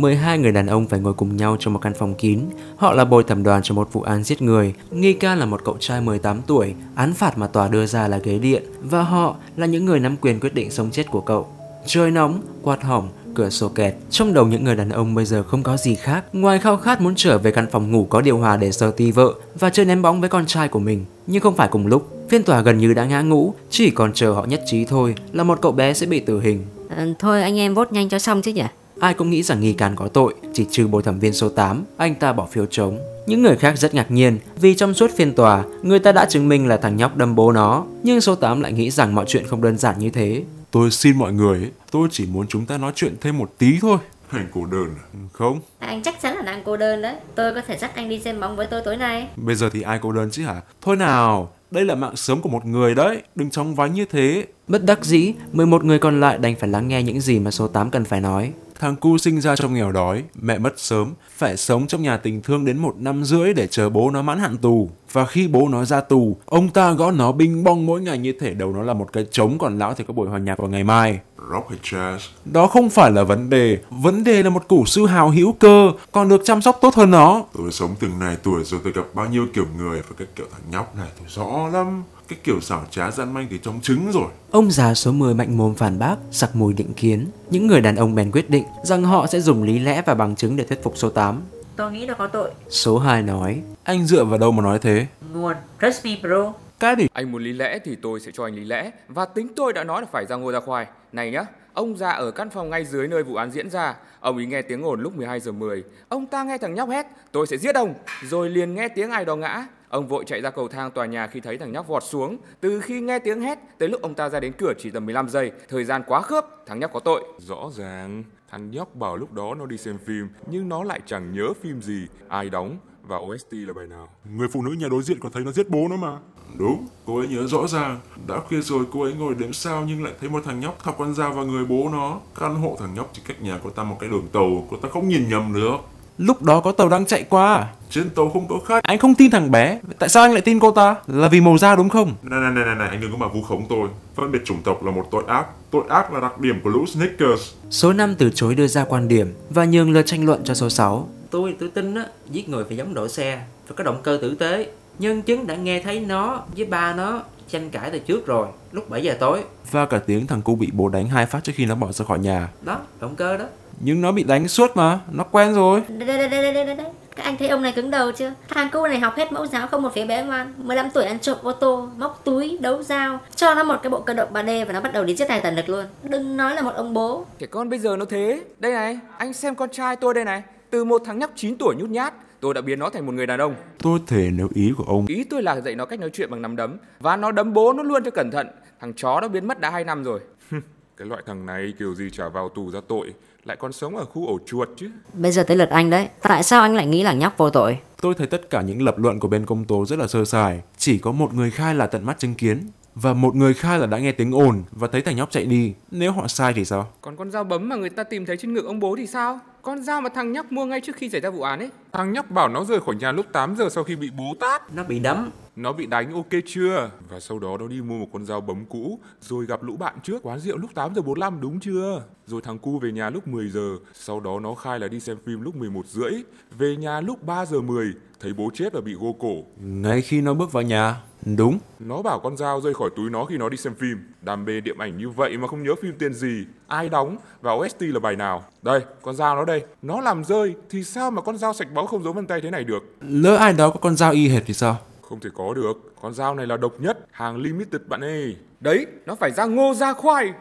12 người đàn ông phải ngồi cùng nhau trong một căn phòng kín. Họ là bồi thẩm đoàn cho một vụ án giết người. Nghi can là một cậu trai 18 tuổi, án phạt mà tòa đưa ra là ghế điện và họ là những người nắm quyền quyết định sống chết của cậu. Trời nóng, quạt hỏng, cửa sổ kẹt. Trong đầu những người đàn ông bây giờ không có gì khác ngoài khao khát muốn trở về căn phòng ngủ có điều hòa để sờ ti vợ và chơi ném bóng với con trai của mình, nhưng không phải cùng lúc. Phiên tòa gần như đã ngã ngũ, chỉ còn chờ họ nhất trí thôi là một cậu bé sẽ bị tử hình. À, thôi anh em vốt nhanh cho xong chứ nhỉ? Ai cũng nghĩ rằng nghi can có tội, chỉ trừ bồi thẩm viên số 8, anh ta bỏ phiếu chống. Những người khác rất ngạc nhiên vì trong suốt phiên tòa, người ta đã chứng minh là thằng nhóc đâm bố nó, nhưng số 8 lại nghĩ rằng mọi chuyện không đơn giản như thế. Tôi xin mọi người, tôi chỉ muốn chúng ta nói chuyện thêm một tí thôi. Anh cô đơn à? Không Anh chắc chắn là đang cô đơn đấy Tôi có thể dắt anh đi xem bóng với tôi tối nay Bây giờ thì ai cô đơn chứ hả? Thôi nào, đây là mạng sớm của một người đấy Đừng chóng vánh như thế Bất đắc dĩ, 11 người còn lại đành phải lắng nghe những gì mà số 8 cần phải nói Thằng cu sinh ra trong nghèo đói, mẹ mất sớm, phải sống trong nhà tình thương đến một năm rưỡi để chờ bố nó mãn hạn tù. Và khi bố nó ra tù, ông ta gõ nó binh bong mỗi ngày như thể đầu nó là một cái trống còn lão thì có buổi hòa nhạc vào ngày mai. Rock hay jazz? Đó không phải là vấn đề, vấn đề là một củ sư hào hữu cơ, còn được chăm sóc tốt hơn nó. Tôi sống từng này tuổi rồi tôi gặp bao nhiêu kiểu người và các kiểu thằng nhóc này tôi rõ lắm cái kiểu xảo trá gian manh thì trong trứng rồi. Ông già số 10 mạnh mồm phản bác, sặc mùi định kiến. Những người đàn ông bèn quyết định rằng họ sẽ dùng lý lẽ và bằng chứng để thuyết phục số 8. Tôi nghĩ nó có tội. Số 2 nói, anh dựa vào đâu mà nói thế? Nguồn, trust me bro. Cái gì? Anh muốn lý lẽ thì tôi sẽ cho anh lý lẽ. Và tính tôi đã nói là phải ra ngô ra khoai. Này nhá, ông già ở căn phòng ngay dưới nơi vụ án diễn ra. Ông ấy nghe tiếng ồn lúc 12 giờ 10. Ông ta nghe thằng nhóc hét, tôi sẽ giết ông. Rồi liền nghe tiếng ai đó ngã. Ông vội chạy ra cầu thang tòa nhà khi thấy thằng nhóc vọt xuống. Từ khi nghe tiếng hét tới lúc ông ta ra đến cửa chỉ tầm 15 giây, thời gian quá khớp, thằng nhóc có tội. Rõ ràng, thằng nhóc bảo lúc đó nó đi xem phim, nhưng nó lại chẳng nhớ phim gì, ai đóng và OST là bài nào. Người phụ nữ nhà đối diện còn thấy nó giết bố nó mà. Đúng, cô ấy nhớ rõ ràng. Đã khuya rồi cô ấy ngồi đếm sao nhưng lại thấy một thằng nhóc thọc con dao vào người bố nó. Căn hộ thằng nhóc chỉ cách nhà cô ta một cái đường tàu, cô ta không nhìn nhầm được. Lúc đó có tàu đang chạy qua. Trên tàu không có khách. Anh không tin thằng bé. Tại sao anh lại tin cô ta? Là vì màu da đúng không? Này này này này, này. anh đừng có mà vu khống tôi. Phân biệt chủng tộc là một tội ác. Tội ác là đặc điểm của lũ sneakers Số 5 từ chối đưa ra quan điểm và nhường lượt tranh luận cho số 6. Tôi tôi tin á, giết người phải giống đội xe, phải có động cơ tử tế. Nhân chứng đã nghe thấy nó với ba nó tranh cãi từ trước rồi, lúc 7 giờ tối. Và cả tiếng thằng cu bị bố đánh hai phát trước khi nó bỏ ra khỏi nhà. Đó, động cơ đó nhưng nó bị đánh suốt mà nó quen rồi đây đây đây đây đây đây các anh thấy ông này cứng đầu chưa thằng cô này học hết mẫu giáo không một phía bé ngoan 15 tuổi ăn trộm ô tô móc túi đấu dao cho nó một cái bộ cơ động ba d và nó bắt đầu đi giết tài tần lực luôn đừng nói là một ông bố trẻ con bây giờ nó thế đây này anh xem con trai tôi đây này từ một thằng nhóc 9 tuổi nhút nhát tôi đã biến nó thành một người đàn ông tôi thể nếu ý của ông ý tôi là dạy nó cách nói chuyện bằng nắm đấm và nó đấm bố nó luôn cho cẩn thận thằng chó nó biến mất đã hai năm rồi cái loại thằng này kiểu gì trả vào tù ra tội lại còn sống ở khu ổ chuột chứ. Bây giờ tới lượt anh đấy. Tại sao anh lại nghĩ là nhóc vô tội? Tôi thấy tất cả những lập luận của bên công tố rất là sơ sài. Chỉ có một người khai là tận mắt chứng kiến và một người khai là đã nghe tiếng ồn và thấy thằng nhóc chạy đi. Nếu họ sai thì sao? Còn con dao bấm mà người ta tìm thấy trên ngực ông bố thì sao? Con dao mà thằng nhóc mua ngay trước khi xảy ra vụ án ấy. Thằng nhóc bảo nó rời khỏi nhà lúc 8 giờ sau khi bị bố tát. Nó bị đấm, nó bị đánh ok chưa và sau đó nó đi mua một con dao bấm cũ rồi gặp lũ bạn trước quán rượu lúc 8 giờ 45 đúng chưa rồi thằng cu về nhà lúc 10 giờ sau đó nó khai là đi xem phim lúc 11 rưỡi về nhà lúc 3 giờ 10 thấy bố chết và bị gô cổ ngay khi nó bước vào nhà đúng nó bảo con dao rơi khỏi túi nó khi nó đi xem phim đam mê điện ảnh như vậy mà không nhớ phim tiền gì ai đóng và OST là bài nào đây con dao nó đây nó làm rơi thì sao mà con dao sạch bóng không giấu vân tay thế này được lỡ ai đó có con dao y hệt thì sao không thể có được, con dao này là độc nhất, hàng limited bạn ơi. Đấy, nó phải ra ngô ra khoai.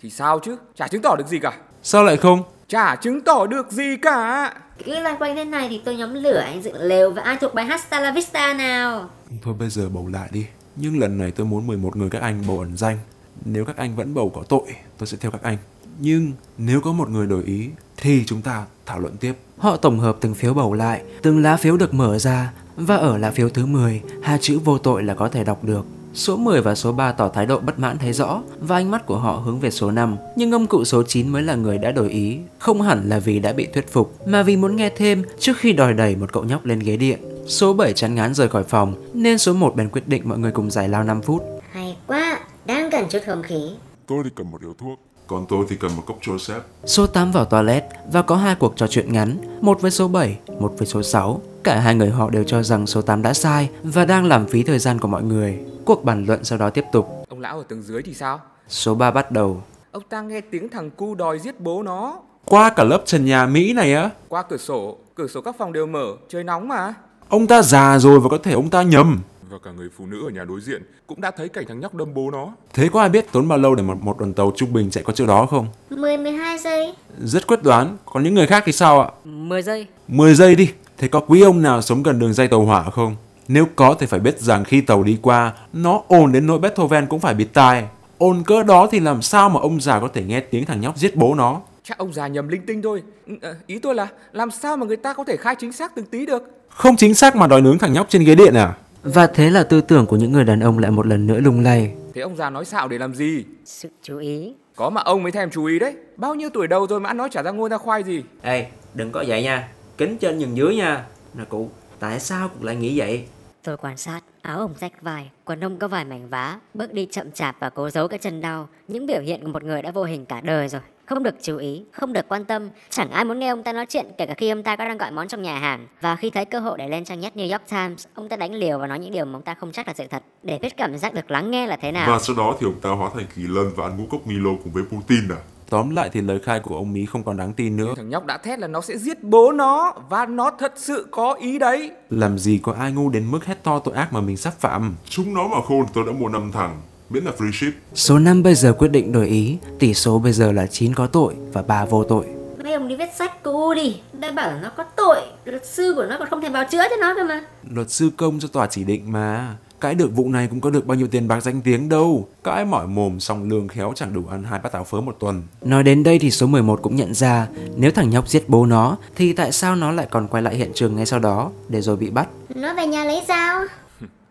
Thì sao chứ, chả chứng tỏ được gì cả. Sao lại không? Chả chứng tỏ được gì cả. Cứ loanh quanh thế này thì tôi nhóm lửa anh dựng lều và ai thuộc bài hát la Vista nào. Thôi bây giờ bầu lại đi. Nhưng lần này tôi muốn 11 người các anh bầu ẩn danh. Nếu các anh vẫn bầu có tội, tôi sẽ theo các anh. Nhưng nếu có một người đổi ý thì chúng ta thảo luận tiếp. Họ tổng hợp từng phiếu bầu lại, từng lá phiếu được mở ra và ở lá phiếu thứ 10, hai chữ vô tội là có thể đọc được. Số 10 và số 3 tỏ thái độ bất mãn thấy rõ và ánh mắt của họ hướng về số 5, nhưng ông cụ số 9 mới là người đã đổi ý, không hẳn là vì đã bị thuyết phục mà vì muốn nghe thêm trước khi đòi đẩy một cậu nhóc lên ghế điện. Số 7 chán ngán rời khỏi phòng nên số 1 bèn quyết định mọi người cùng giải lao 5 phút. Hay quá, đang cần chút không khí. Tôi thì cần một điếu thuốc. Còn tôi thì cần một cốc trôi sếp. Số 8 vào toilet và có hai cuộc trò chuyện ngắn, một với số 7, một với số 6. Cả hai người họ đều cho rằng số 8 đã sai và đang làm phí thời gian của mọi người. Cuộc bàn luận sau đó tiếp tục. Ông lão ở tầng dưới thì sao? Số 3 bắt đầu. Ông ta nghe tiếng thằng cu đòi giết bố nó. Qua cả lớp trần nhà Mỹ này á? Qua cửa sổ, cửa sổ các phòng đều mở, trời nóng mà. Ông ta già rồi và có thể ông ta nhầm và cả người phụ nữ ở nhà đối diện cũng đã thấy cảnh thằng nhóc đâm bố nó. Thế có ai biết tốn bao lâu để một, một đoàn tàu trung bình chạy qua chỗ đó không? 10 12 giây. Rất quyết đoán, còn những người khác thì sao ạ? 10 giây. 10 giây đi. Thế có quý ông nào sống gần đường dây tàu hỏa không? Nếu có thì phải biết rằng khi tàu đi qua, nó ồn đến nỗi Beethoven cũng phải bịt tai. Ồn cỡ đó thì làm sao mà ông già có thể nghe tiếng thằng nhóc giết bố nó? Chắc ông già nhầm linh tinh thôi. Ừ, ờ, ý tôi là làm sao mà người ta có thể khai chính xác từng tí được? Không chính xác mà đòi nướng thằng nhóc trên ghế điện à? Và thế là tư tưởng của những người đàn ông lại một lần nữa lung lay. Thế ông già nói xạo để làm gì? Sự chú ý. Có mà ông mới thèm chú ý đấy. Bao nhiêu tuổi đầu rồi mà ăn nói trả ra ngôi ra khoai gì. Ê, đừng có vậy nha. Kính trên nhường dưới nha. Nè cụ, tại sao cụ lại nghĩ vậy? Tôi quan sát, áo ông rách vai, quần ông có vài mảnh vá, bước đi chậm chạp và cố giấu cái chân đau. Những biểu hiện của một người đã vô hình cả đời rồi không được chú ý, không được quan tâm, chẳng ai muốn nghe ông ta nói chuyện kể cả khi ông ta có đang gọi món trong nhà hàng. Và khi thấy cơ hội để lên trang nhất New York Times, ông ta đánh liều và nói những điều mà ông ta không chắc là sự thật để biết cảm giác được lắng nghe là thế nào. Và sau đó thì ông ta hóa thành kỳ lân và ăn ngũ cốc Milo cùng với Putin à? Tóm lại thì lời khai của ông Mỹ không còn đáng tin nữa. Thằng nhóc đã thét là nó sẽ giết bố nó và nó thật sự có ý đấy. Làm gì có ai ngu đến mức hét to tội ác mà mình sắp phạm. Chúng nó mà khôn tôi đã mua năm thằng miễn là free ship. Số 5 bây giờ quyết định đổi ý, tỷ số bây giờ là 9 có tội và 3 vô tội. mấy ông đi viết sách cô đi, đã bảo là nó có tội, luật sư của nó còn không thể bào chữa cho nó cơ mà. Luật sư công cho tòa chỉ định mà, cãi được vụ này cũng có được bao nhiêu tiền bạc danh tiếng đâu. Cãi mỏi mồm xong lương khéo chẳng đủ ăn hai bát táo phớ một tuần. Nói đến đây thì số 11 cũng nhận ra, nếu thằng nhóc giết bố nó thì tại sao nó lại còn quay lại hiện trường ngay sau đó để rồi bị bắt? Nó về nhà lấy dao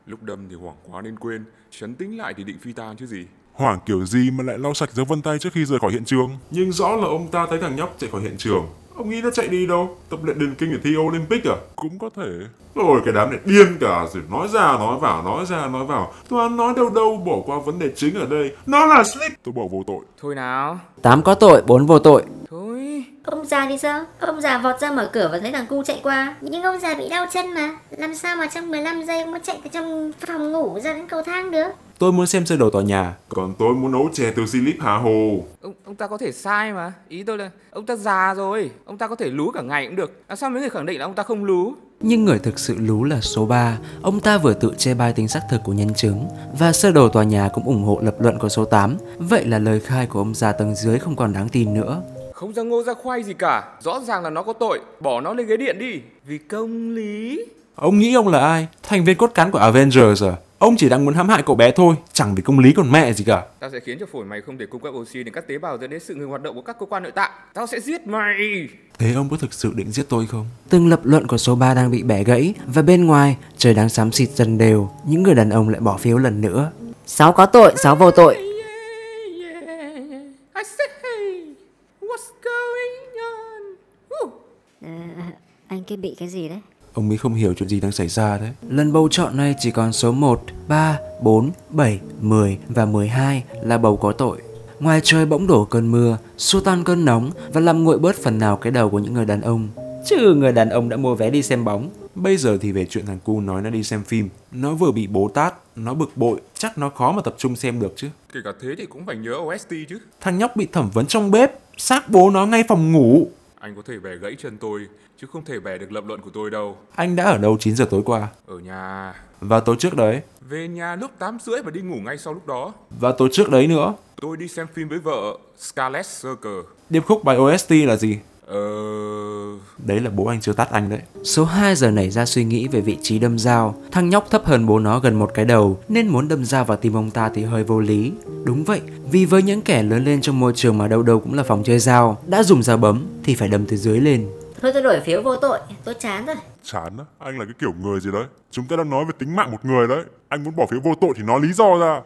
Lúc đâm thì hoảng quá nên quên, chấn tĩnh lại thì định phi tan chứ gì. Hoảng kiểu gì mà lại lau sạch dấu vân tay trước khi rời khỏi hiện trường? Nhưng rõ là ông ta thấy thằng nhóc chạy khỏi hiện trường. Ông nghĩ nó chạy đi đâu? Tập luyện điền kinh để thi Olympic à? Cũng có thể. Rồi cái đám này điên cả rồi nói ra nói vào nói ra nói vào. Toàn nói đâu đâu bỏ qua vấn đề chính ở đây. Nó là Slick. Tôi bỏ vô tội. Thôi nào. Tám có tội, bốn vô tội. Ông già thì sao? Ông già vọt ra mở cửa và thấy thằng cu chạy qua. Nhưng ông già bị đau chân mà. Làm sao mà trong 15 giây ông mới chạy từ trong phòng ngủ ra đến cầu thang được? Tôi muốn xem sơ đồ tòa nhà. Còn tôi muốn nấu chè từ xi líp Hà Hồ. Ông, ông ta có thể sai mà. Ý tôi là ông ta già rồi. Ông ta có thể lú cả ngày cũng được. À, sao mấy người khẳng định là ông ta không lú? Nhưng người thực sự lú là số 3, ông ta vừa tự che bai tính xác thực của nhân chứng và sơ đồ tòa nhà cũng ủng hộ lập luận của số 8, vậy là lời khai của ông già tầng dưới không còn đáng tin nữa. Không ra ngô ra khoai gì cả Rõ ràng là nó có tội Bỏ nó lên ghế điện đi Vì công lý Ông nghĩ ông là ai? Thành viên cốt cán của Avengers à? Ông chỉ đang muốn hãm hại cậu bé thôi, chẳng vì công lý còn mẹ gì cả. Tao sẽ khiến cho phổi mày không thể cung cấp oxy đến các tế bào dẫn đến sự ngừng hoạt động của các cơ quan nội tạng. Tao sẽ giết mày. Thế ông có thực sự định giết tôi không? Từng lập luận của số 3 đang bị bẻ gãy và bên ngoài trời đang xám xịt dần đều, những người đàn ông lại bỏ phiếu lần nữa. Sáu có tội, sáu vô tội. kia bị cái gì đấy Ông ấy không hiểu chuyện gì đang xảy ra đấy Lần bầu chọn này chỉ còn số 1, 3, 4, 7, 10 và 12 là bầu có tội Ngoài trời bỗng đổ cơn mưa, xua tan cơn nóng và làm nguội bớt phần nào cái đầu của những người đàn ông Chứ người đàn ông đã mua vé đi xem bóng Bây giờ thì về chuyện thằng cu nói nó đi xem phim Nó vừa bị bố tát, nó bực bội Chắc nó khó mà tập trung xem được chứ Kể cả thế thì cũng phải nhớ OST chứ Thằng nhóc bị thẩm vấn trong bếp Xác bố nó ngay phòng ngủ anh có thể bẻ gãy chân tôi, chứ không thể bẻ được lập luận của tôi đâu. Anh đã ở đâu 9 giờ tối qua? Ở nhà. Và tối trước đấy? Về nhà lúc 8 rưỡi và đi ngủ ngay sau lúc đó. Và tối trước đấy nữa? Tôi đi xem phim với vợ Scarlet Circle. Điệp khúc bài OST là gì? Uh... Đấy là bố anh chưa tắt anh đấy Số 2 giờ nảy ra suy nghĩ về vị trí đâm dao Thằng nhóc thấp hơn bố nó gần một cái đầu Nên muốn đâm dao vào tim ông ta thì hơi vô lý Đúng vậy, vì với những kẻ lớn lên trong môi trường mà đâu đâu cũng là phòng chơi dao Đã dùng dao bấm thì phải đâm từ dưới lên Thôi tôi đổi phiếu vô tội, tôi chán rồi Chán á, anh là cái kiểu người gì đấy Chúng ta đang nói về tính mạng một người đấy Anh muốn bỏ phiếu vô tội thì nói lý do ra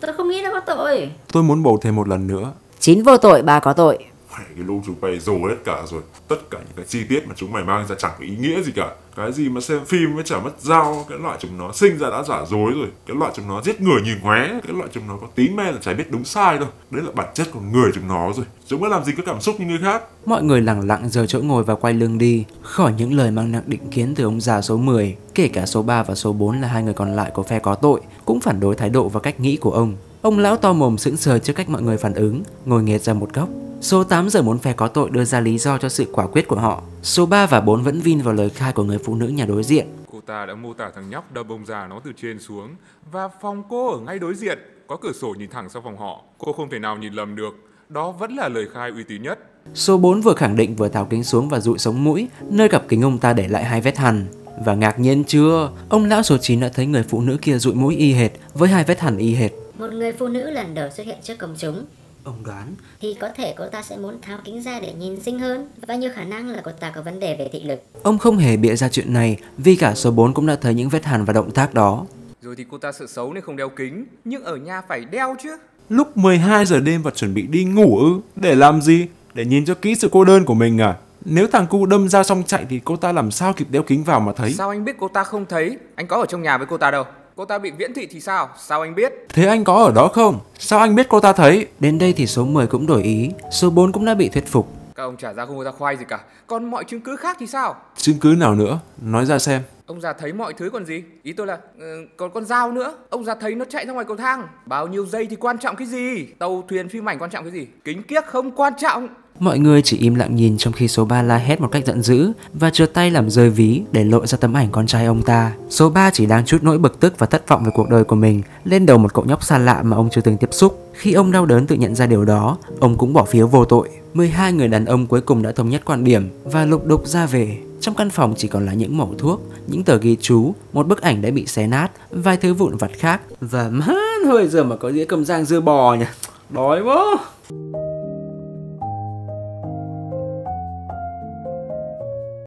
Tôi không nghĩ nó có tội Tôi muốn bầu thêm một lần nữa Chín vô tội, ba có tội phải cái lũ chúng mày dồ hết cả rồi tất cả những cái chi tiết mà chúng mày mang ra chẳng có ý nghĩa gì cả cái gì mà xem phim mới chả mất dao cái loại chúng nó sinh ra đã giả dối rồi cái loại chúng nó giết người nhìn ngoé cái loại chúng nó có tí men là chả biết đúng sai đâu đấy là bản chất của người chúng nó rồi chúng nó làm gì có cảm xúc như người khác mọi người lặng lặng rời chỗ ngồi và quay lưng đi khỏi những lời mang nặng định kiến từ ông già số 10 kể cả số 3 và số 4 là hai người còn lại của phe có tội cũng phản đối thái độ và cách nghĩ của ông Ông lão to mồm sững sờ trước cách mọi người phản ứng, ngồi nghệt ra một góc, Số 8 giờ muốn phe có tội đưa ra lý do cho sự quả quyết của họ. Số 3 và 4 vẫn vin vào lời khai của người phụ nữ nhà đối diện. Cô ta đã mô tả thằng nhóc đâm bông già nó từ trên xuống và phòng cô ở ngay đối diện, có cửa sổ nhìn thẳng sang phòng họ. Cô không thể nào nhìn lầm được, đó vẫn là lời khai uy tín nhất. Số 4 vừa khẳng định vừa tháo kính xuống và dụi sống mũi, nơi cặp kính ông ta để lại hai vết hằn. Và ngạc nhiên chưa, ông lão số 9 đã thấy người phụ nữ kia dụi mũi y hệt với hai vết hằn y hệt. Một người phụ nữ lần đầu xuất hiện trước công chúng Ông đoán Thì có thể cô ta sẽ muốn tháo kính ra để nhìn xinh hơn Và nhiều khả năng là cô ta có vấn đề về thị lực Ông không hề bịa ra chuyện này Vì cả số 4 cũng đã thấy những vết hàn và động tác đó Rồi thì cô ta sợ xấu nên không đeo kính Nhưng ở nhà phải đeo chứ Lúc 12 giờ đêm và chuẩn bị đi ngủ ư Để làm gì? Để nhìn cho kỹ sự cô đơn của mình à? Nếu thằng cu đâm ra xong chạy thì cô ta làm sao kịp đeo kính vào mà thấy Sao anh biết cô ta không thấy Anh có ở trong nhà với cô ta đâu cô ta bị viễn thị thì sao? Sao anh biết? Thế anh có ở đó không? Sao anh biết cô ta thấy? Đến đây thì số 10 cũng đổi ý, số 4 cũng đã bị thuyết phục. Các ông trả ra không ra khoai gì cả, còn mọi chứng cứ khác thì sao? Chứng cứ nào nữa? Nói ra xem ông già thấy mọi thứ còn gì ý tôi là ờ, còn con dao nữa ông già thấy nó chạy ra ngoài cầu thang bao nhiêu giây thì quan trọng cái gì tàu thuyền phim ảnh quan trọng cái gì kính kiếc không quan trọng Mọi người chỉ im lặng nhìn trong khi số 3 la hét một cách giận dữ và trượt tay làm rơi ví để lộ ra tấm ảnh con trai ông ta. Số 3 chỉ đang chút nỗi bực tức và thất vọng về cuộc đời của mình lên đầu một cậu nhóc xa lạ mà ông chưa từng tiếp xúc. Khi ông đau đớn tự nhận ra điều đó, ông cũng bỏ phiếu vô tội. 12 người đàn ông cuối cùng đã thống nhất quan điểm và lục đục ra về. Trong căn phòng chỉ còn là những mẩu thuốc, những tờ ghi chú, một bức ảnh đã bị xé nát, vài thứ vụn vặt khác. Và má hơi giờ mà có dĩa cầm rang dưa bò nhỉ, đói quá.